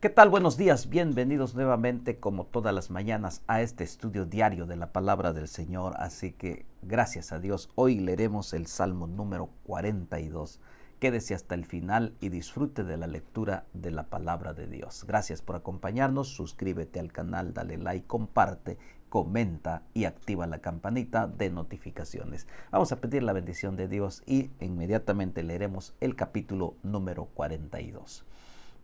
¿Qué tal? Buenos días, bienvenidos nuevamente como todas las mañanas a este estudio diario de la palabra del Señor. Así que gracias a Dios, hoy leeremos el Salmo número 42. Quédese hasta el final y disfrute de la lectura de la palabra de Dios. Gracias por acompañarnos, suscríbete al canal, dale like, comparte, comenta y activa la campanita de notificaciones. Vamos a pedir la bendición de Dios y inmediatamente leeremos el capítulo número 42.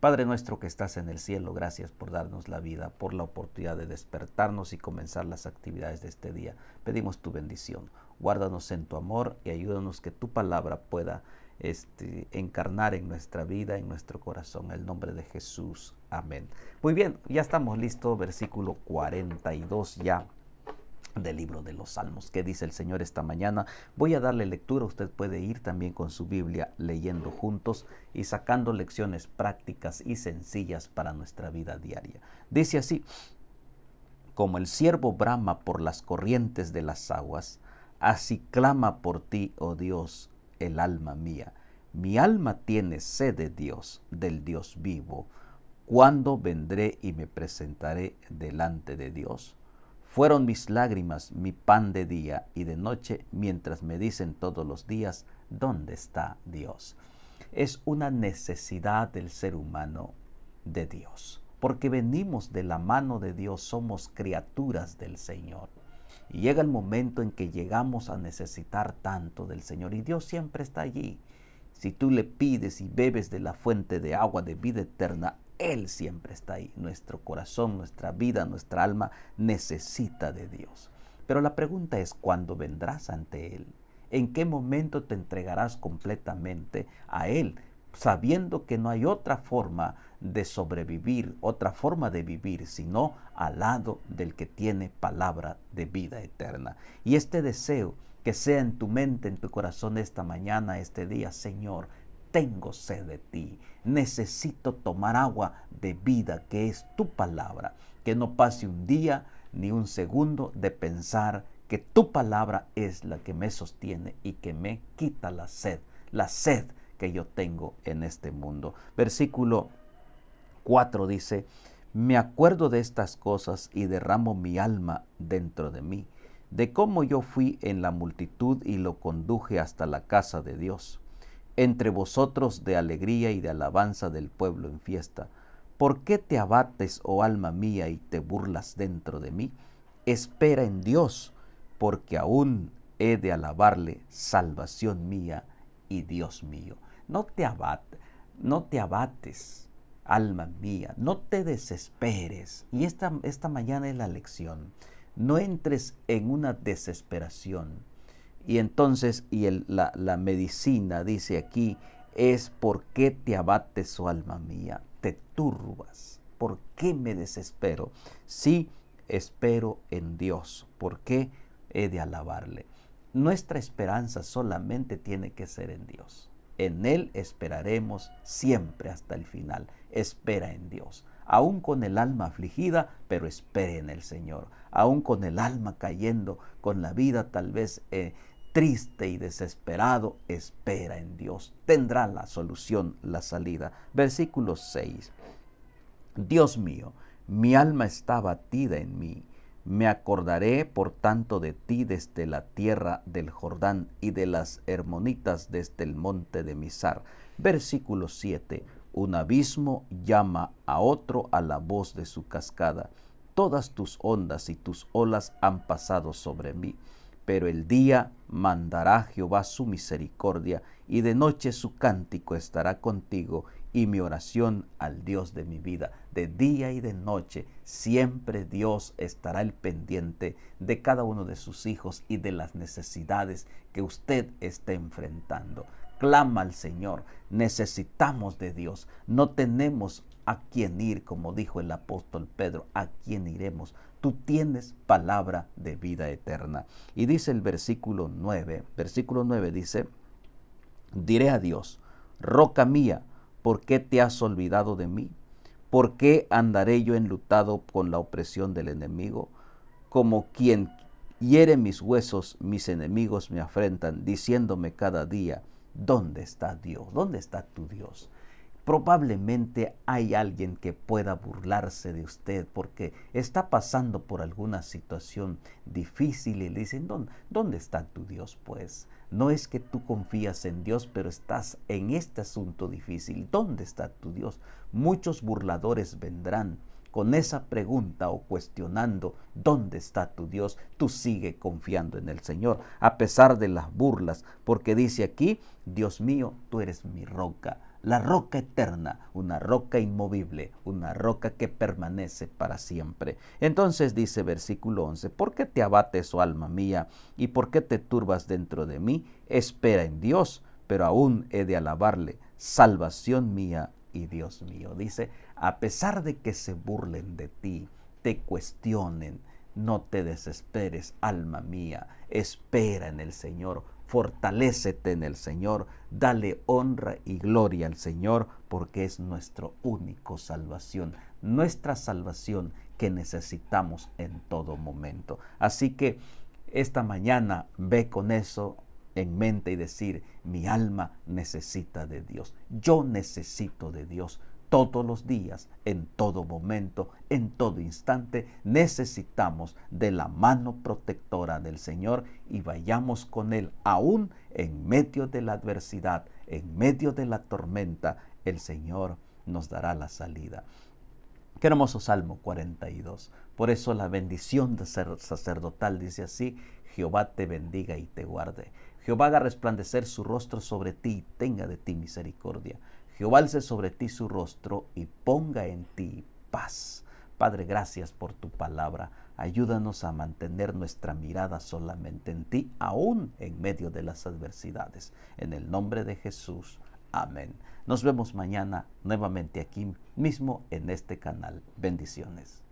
Padre nuestro que estás en el cielo, gracias por darnos la vida, por la oportunidad de despertarnos y comenzar las actividades de este día. Pedimos tu bendición. Guárdanos en tu amor y ayúdanos que tu palabra pueda este, encarnar en nuestra vida, en nuestro corazón. En el nombre de Jesús. Amén. Muy bien, ya estamos listos. Versículo 42 ya del libro de los Salmos. ¿Qué dice el Señor esta mañana? Voy a darle lectura, usted puede ir también con su Biblia leyendo juntos y sacando lecciones prácticas y sencillas para nuestra vida diaria. Dice así, como el siervo brama por las corrientes de las aguas, así clama por ti, oh Dios, el alma mía. Mi alma tiene sed de Dios, del Dios vivo. ¿Cuándo vendré y me presentaré delante de Dios? Fueron mis lágrimas mi pan de día y de noche mientras me dicen todos los días, ¿dónde está Dios? Es una necesidad del ser humano de Dios, porque venimos de la mano de Dios, somos criaturas del Señor. Y llega el momento en que llegamos a necesitar tanto del Señor y Dios siempre está allí. Si tú le pides y bebes de la fuente de agua de vida eterna, él siempre está ahí. Nuestro corazón, nuestra vida, nuestra alma necesita de Dios. Pero la pregunta es, ¿cuándo vendrás ante Él? ¿En qué momento te entregarás completamente a Él? sabiendo que no hay otra forma de sobrevivir, otra forma de vivir, sino al lado del que tiene palabra de vida eterna. Y este deseo que sea en tu mente, en tu corazón esta mañana, este día, Señor, tengo sed de ti. Necesito tomar agua de vida, que es tu palabra. Que no pase un día ni un segundo de pensar que tu palabra es la que me sostiene y que me quita la sed, la sed que yo tengo en este mundo. Versículo 4 dice, me acuerdo de estas cosas y derramo mi alma dentro de mí, de cómo yo fui en la multitud y lo conduje hasta la casa de Dios entre vosotros de alegría y de alabanza del pueblo en fiesta. ¿Por qué te abates, oh alma mía, y te burlas dentro de mí? Espera en Dios, porque aún he de alabarle, salvación mía y Dios mío. No te abates, no te abates, alma mía, no te desesperes. Y esta, esta mañana es la lección. No entres en una desesperación y entonces, y la, medicina dice aquí, es por qué te abates, su alma mía, te turbas, por qué me desespero. Sí, espero en Dios, por qué he de alabarle. Nuestra esperanza solamente tiene que ser en Dios. En Él esperaremos siempre hasta el final. Espera en Dios. Aún con el alma afligida, pero espere en el Señor. Aún con el alma cayendo, con la vida tal vez eh, triste y desesperado espera en Dios. Tendrá la solución, la salida. Versículo 6. Dios mío, mi alma está batida en mí. Me acordaré, por tanto, de ti desde la tierra del Jordán y de las Hermonitas desde el monte de Misar. Versículo 7. Un abismo llama a otro a la voz de su cascada. Todas tus ondas y tus olas han pasado sobre mí pero el día mandará Jehová su misericordia, y de noche su cántico estará contigo, y mi oración al Dios de mi vida. De día y de noche siempre Dios estará el pendiente de cada uno de sus hijos y de las necesidades que usted esté enfrentando. Clama al Señor, necesitamos de Dios, no tenemos a quien ir, como dijo el apóstol Pedro, a quién iremos tú tienes palabra de vida eterna. Y dice el versículo 9, versículo 9 dice, diré a Dios, roca mía, ¿por qué te has olvidado de mí? ¿Por qué andaré yo enlutado con la opresión del enemigo? Como quien hiere mis huesos, mis enemigos me afrentan, diciéndome cada día, ¿dónde está Dios? ¿Dónde está tu Dios? Probablemente hay alguien que pueda burlarse de usted porque está pasando por alguna situación difícil y le dicen, ¿dónde está tu Dios pues? No es que tú confías en Dios, pero estás en este asunto difícil. ¿Dónde está tu Dios? Muchos burladores vendrán con esa pregunta o cuestionando dónde está tu Dios, tú sigue confiando en el Señor, a pesar de las burlas, porque dice aquí, Dios mío, tú eres mi roca, la roca eterna, una roca inmovible, una roca que permanece para siempre. Entonces dice versículo 11, ¿por qué te abates, oh alma mía, y por qué te turbas dentro de mí? Espera en Dios, pero aún he de alabarle, salvación mía y Dios mío. Dice, a pesar de que se burlen de ti, te cuestionen, no te desesperes, alma mía, espera en el Señor, fortalécete en el Señor, dale honra y gloria al Señor, porque es nuestro único salvación, nuestra salvación que necesitamos en todo momento. Así que esta mañana ve con eso en mente y decir, mi alma necesita de Dios, yo necesito de Dios, todos los días, en todo momento, en todo instante, necesitamos de la mano protectora del Señor y vayamos con Él aún en medio de la adversidad, en medio de la tormenta, el Señor nos dará la salida. Qué hermoso Salmo 42. Por eso la bendición sacerdotal dice así, Jehová te bendiga y te guarde. Jehová haga resplandecer su rostro sobre ti y tenga de ti misericordia. Jehová alce sobre ti su rostro y ponga en ti paz. Padre, gracias por tu palabra. Ayúdanos a mantener nuestra mirada solamente en ti, aún en medio de las adversidades. En el nombre de Jesús. Amén. Nos vemos mañana nuevamente aquí mismo en este canal. Bendiciones.